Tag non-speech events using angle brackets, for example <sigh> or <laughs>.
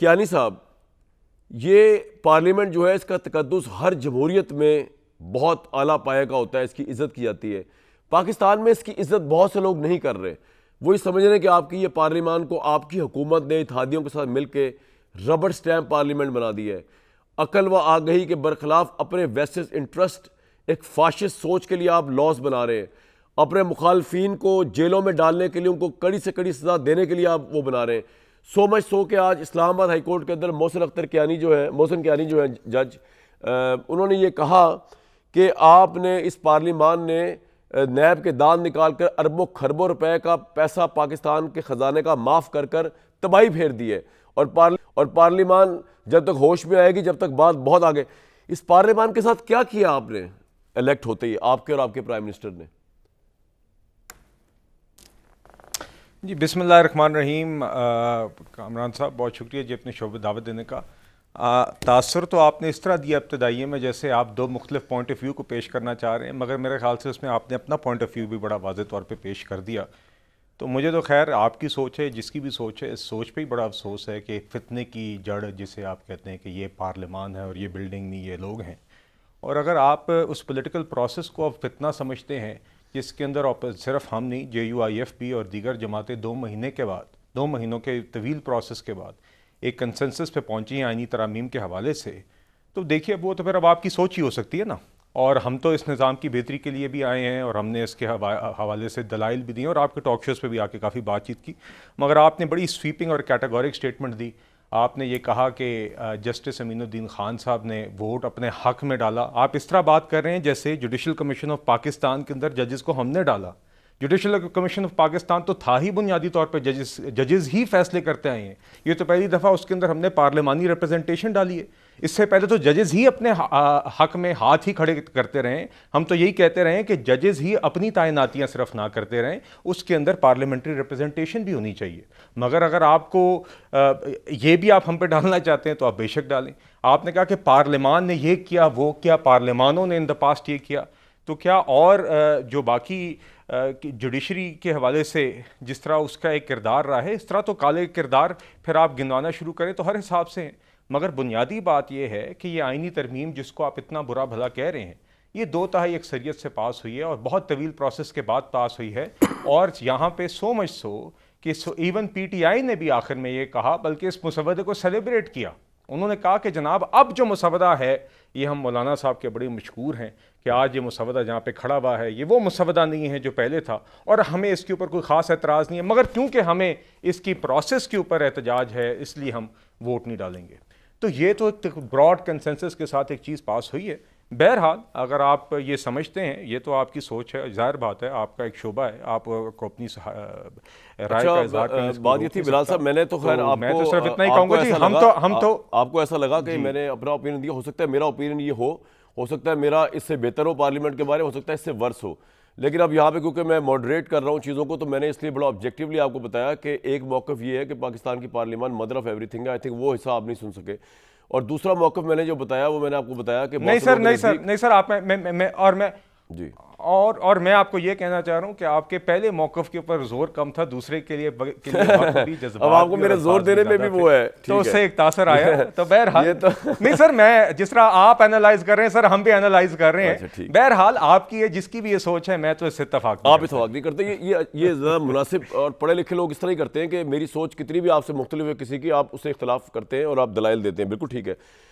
कियानी साहब ये पार्लियामेंट जो है इसका तकदस हर जमहूरीत में बहुत आला पाया का होता है इसकी इज्जत की जाती है पाकिस्तान में इसकी इज्जत बहुत से लोग नहीं कर रहे वो ये समझ रहे हैं कि आपकी ये पार्लियामान को आपकी हुकूमत ने इतिहादियों के साथ मिल के रबड़ स्टैम्प पार्लियामेंट बना दी है अकल व आगही के बरखिलाफ अपने वेस्टेड इंटरेस्ट एक फाशिश सोच के लिए आप लॉस बना रहे हैं अपने मुखालफी को जेलों में डालने के लिए उनको कड़ी से कड़ी सजा देने के लिए आप वो बना रहे हैं सो मच सो के आज इस्लामाबाद हाईकोर्ट के अंदर मोहसिन अख्तर यानी जो है मोहसन यानी जो है जज उन्होंने ये कहा कि आपने इस पार्लीमान ने नैब के दान निकाल कर अरबों खरबों रुपए का पैसा पाकिस्तान के ख़जाने का माफ़ कर कर तबाही फेर दी है और पार्ल और पार्लिमान जब तक होश में आएगी जब तक बात बहुत आगे इस पार्लीमान के साथ क्या किया आपने इलेक्ट होते ही आपके और आपके प्राइम मिनिस्टर ने जी बिसमिल्ल रन रहीम कामरान साहब बहुत शुक्रिया जी अपने शोब दावत देने का तासर तो आपने इस तरह दिया इब्तदाइए में जैसे आप दो मुख्तफ पॉइंट ऑफ व्यू को पेश करना चाह रहे हैं मगर मेरे ख्याल से उसमें आपने अपना पॉइंट ऑफ व्यू भी बड़ा वाज तौर पर पेश कर दिया तो मुझे तो खैर आपकी सोच है जिसकी भी सोच है इस सोच पर ही बड़ा अफसोस है कि फितने की जड़ जिसे आप कहते हैं कि ये पार्लियामान है और ये बिल्डिंग नहीं ये लोग हैं और अगर आप उस पोलिटिकल प्रोसेस को अब फितना समझते हैं जिसके अंदर सिर्फ हम नहीं जे यू आई एफ भी और दीगर जमातें दो महीने के बाद दो महीनों के तवील प्रोसेस के बाद एक कंसेंसस पे पहुंची हैं आइनी तरामीम के हवाले से तो देखिए वो तो फिर अब आपकी सोच ही हो सकती है ना और हम तो इस निज़ाम की बेहतरी के लिए भी आए हैं और हमने इसके हवाले से दलाइल भी दी और आपके टॉक शोज़ पर भी आके काफ़ी बातचीत की मगर आपने बड़ी स्वीपिंग और कैटेगोरिक स्टेटमेंट दी आपने ये कहा कि जस्टिस अमीनुद्दीन खान साहब ने वोट अपने हक में डाला आप इस तरह बात कर रहे हैं जैसे जुडिशल कमीशन ऑफ पाकिस्तान के अंदर जजेस को हमने डाला जुडिशल कमीशन ऑफ पाकिस्तान तो था ही बुनियादी तौर पर जजेस जजेस ही फैसले करते आए हैं ये तो पहली दफ़ा उसके अंदर हमने पार्लियामानी रिप्रेजेंटेशन डाली है इससे पहले तो जजेज़ ही अपने हक में हाथ ही खड़े करते रहें हम तो यही कहते रहें कि जजेज़ ही अपनी तैनातियाँ सिर्फ ना करते रहें उसके अंदर पार्लियामेंट्री रिप्रेजेंटेशन भी होनी चाहिए मगर अगर आपको ये भी आप हम पे डालना चाहते हैं तो आप बेशक डालें आपने कहा कि पार्लियामान ने ये किया वो किया पार्लियामानों ने इन द पास्ट ये किया तो क्या और जो बाकी जुडिशरी के हवाले से जिस तरह उसका एक किरदार रहा है इस तरह तो काले किरदार फिर आप गिनवाना शुरू करें तो हर हिसाब से हैं मगर बुनियादी बात यह है कि ये आइनी तरमीम जिसको आप इतना बुरा भला कह रहे हैं ये दो तहाई अक्सरियत से पास हुई है और बहुत तवील प्रोसेस के बाद पास हुई है <coughs> और यहाँ पे सो मच सो कि सो इवन पीटीआई ने भी आखिर में ये कहा बल्कि इस मुसवदे को सेलिब्रेट किया उन्होंने कहा कि जनाब अब जो मुसवदा है ये हम मौलाना साहब के बड़े मशहूर हैं कि आज ये मुसवदा जहाँ पे खड़ा हुआ है ये वो मुसवदा नहीं है जो पहले था और हमें इसके ऊपर कोई ख़ास एतराज़ नहीं है मगर क्योंकि हमें इसकी प्रोसेस के ऊपर एहतजाज है इसलिए हम वोट नहीं डालेंगे तो ये तो एक ब्रॉड कंसेंसस के साथ एक चीज़ पास हुई है बहरहाल अगर आप ये समझते हैं ये तो आपकी सोच है जाहिर बात है आपका एक शोबा है आप को अपनी राय अच्छा, का इजहार बात ये थी बिलाल साहब मैंने तो, तो खैर आपको मैं तो सिर्फ इतना ही कहूँगा जी हम तो हम तो आपको ऐसा लगा कि मैंने अपना ओपिनियन दिया हो सकता है मेरा ओपिनियन ये हो हो सकता है मेरा इससे बेहतर हो पार्लियामेंट के बारे में हो सकता है इससे वर्स हो लेकिन अब यहाँ पे क्योंकि मैं मॉडरेट कर रहा हूँ चीज़ों को तो मैंने इसलिए बड़ा ऑब्जेक्टिवली आपको बताया कि एक मौक़ ये है कि पाकिस्तान की parliament mother of everything thing I think वो हिस्सा आप नहीं सुन सके और दूसरा मौकफ मैंने जो बताया वो मैंने आपको बताया कि नहीं सर नहीं सर नहीं सर आप मैं, मैं, मैं, और मैं जी और और मैं आपको ये कहना चाह रहा हूँ कि आपके पहले मौकफ के ऊपर जोर कम था दूसरे के लिए, के लिए <laughs> अब आपको मेरे जोर देने में भी वो है तो उससे एक तासर आया <laughs> तो बहरहाल तो <laughs> नहीं सर मैं जिस तरह आप एनालाइज कर रहे हैं सर हम भी एनालाइज कर रहे हैं अच्छा, बहरहाल आपकी है जिसकी भी ये सोच है मैं तो इससे इतफाक आप इतफाक नहीं करते ये ये ज्यादा मुनासिब और पढ़े लिखे लोग इस तरह ही करते हैं कि मेरी सोच कितनी भी आपसे मुख्तलिफ है किसी की आप उससे इख्तलाफ करते हैं और आप दलाइल देते हैं बिल्कुल ठीक है